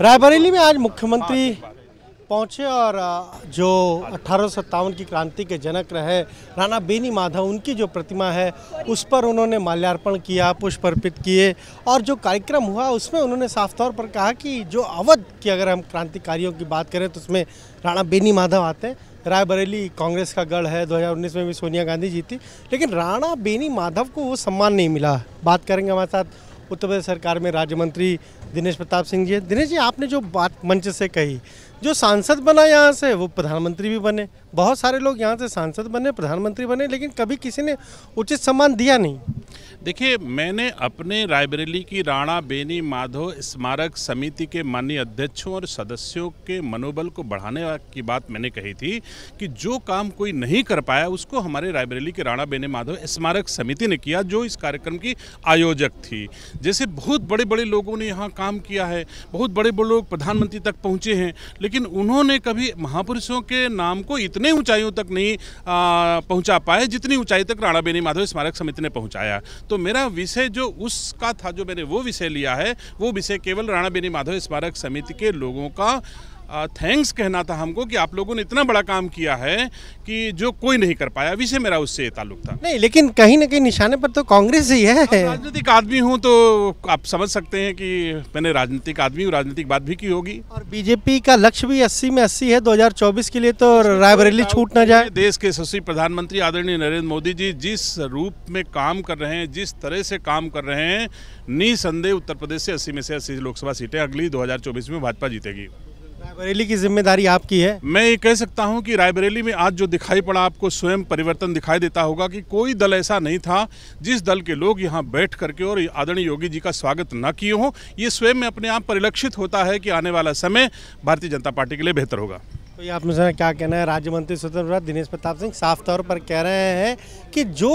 रायबरेली में आज मुख्यमंत्री पहुंचे और जो अठारह की क्रांति के जनक रहे राणा बेनी माधव उनकी जो प्रतिमा है उस पर उन्होंने माल्यार्पण किया पुष्प अर्पित किए और जो कार्यक्रम हुआ उसमें उन्होंने साफ तौर पर कहा कि जो अवध की अगर हम क्रांतिकारियों की बात करें तो उसमें राणा बेनी माधव आते हैं रायबरेली कांग्रेस का गढ़ है 2019 में भी सोनिया गांधी जीती लेकिन राणा बेनी माधव को वो सम्मान नहीं मिला बात करेंगे हमारे साथ उत्तर प्रदेश सरकार में राज्य मंत्री दिनेश प्रताप सिंह जी दिनेश जी आपने जो बात मंच से कही जो सांसद बना यहाँ से वो प्रधानमंत्री भी बने बहुत सारे लोग यहाँ से सांसद बने प्रधानमंत्री बने लेकिन कभी किसी ने उचित सम्मान दिया नहीं देखिए मैंने अपने रायबरेली की राणा बेनी माधो स्मारक समिति के माननीय अध्यक्षों और सदस्यों के मनोबल को बढ़ाने की बात मैंने कही थी कि जो काम कोई नहीं कर पाया उसको हमारे रायबरेली के राणा बेनी माधो स्मारक समिति ने किया जो इस कार्यक्रम की आयोजक थी जैसे बहुत बड़े बड़े लोगों ने यहाँ काम किया है बहुत बड़े बड़े लोग प्रधानमंत्री तक पहुँचे हैं लेकिन लेकिन उन्होंने कभी महापुरुषों के नाम को इतने ऊंचाइयों तक नहीं आ, पहुंचा पाए जितनी ऊंचाई तक राणा बेनी माधव स्मारक समिति ने पहुंचाया तो मेरा विषय जो उसका था जो मैंने वो विषय लिया है वो विषय केवल राणा बेनी माधव स्मारक समिति के लोगों का थैंक्स कहना था हमको कि आप लोगों ने इतना बड़ा काम किया है कि जो कोई नहीं कर पाया विषय मेरा उससे ताल्लुक था नहीं लेकिन कहीं ना कहीं निशाने पर तो कांग्रेस ही है राजनीतिक आदमी हूँ तो आप समझ सकते हैं कि मैंने राजनीतिक आदमी हूँ राजनीतिक बात भी की होगी और बीजेपी का लक्ष्य भी अस्सी में अस्सी है दो के लिए तो रायबरेली छूट ना जाए देश के यशस्वी प्रधानमंत्री आदरणीय नरेंद्र मोदी जी जिस रूप में काम कर रहे हैं जिस तरह से काम कर रहे हैं निसंदेह उत्तर प्रदेश से अस्सी में से अस्सी लोकसभा सीटें अगली दो में भाजपा जीतेगी रायबरेली की जिम्मेदारी आपकी है मैं ये कह सकता हूँ कि रायबरेली में आज जो दिखाई पड़ा आपको स्वयं परिवर्तन दिखाई देता होगा कि कोई दल ऐसा नहीं था जिस दल के लोग यहाँ बैठ करके और आदरणीय योगी जी का स्वागत न किए हों ये स्वयं में अपने आप परिलक्षित होता है कि आने वाला समय भारतीय जनता पार्टी के लिए बेहतर होगा तो ये आप मुझे क्या कहना है राज्य मंत्री स्वतंत्र दिनेश प्रताप सिंह साफ तौर पर कह रहे हैं कि जो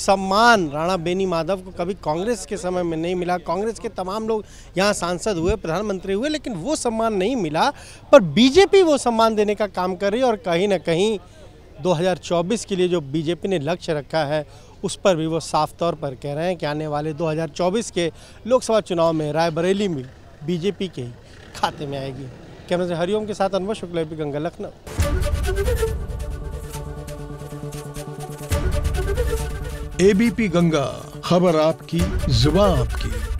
सम्मान राणा बेनी माधव को कभी कांग्रेस के समय में नहीं मिला कांग्रेस के तमाम लोग यहाँ सांसद हुए प्रधानमंत्री हुए लेकिन वो सम्मान नहीं मिला पर बीजेपी वो सम्मान देने का काम कर रही है और कहीं ना कहीं 2024 के लिए जो बीजेपी ने लक्ष्य रखा है उस पर भी वो साफ तौर पर कह रहे हैं कि आने वाले 2024 के लोकसभा चुनाव में रायबरेली में बीजेपी के खाते में आएगी कैमरा से हरिओम के साथ अनवर शुक्ल भी गंगा लखनऊ एबीपी गंगा खबर आपकी जुबा आपकी